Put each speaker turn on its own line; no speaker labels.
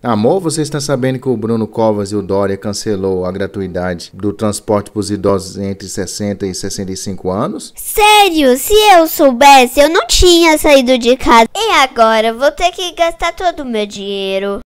Amor, você está sabendo que o Bruno Covas e o Dória cancelou a gratuidade do transporte para os idosos entre 60 e 65 anos?
Sério, se eu soubesse, eu não tinha saído de casa. E agora, vou ter que gastar todo o meu dinheiro.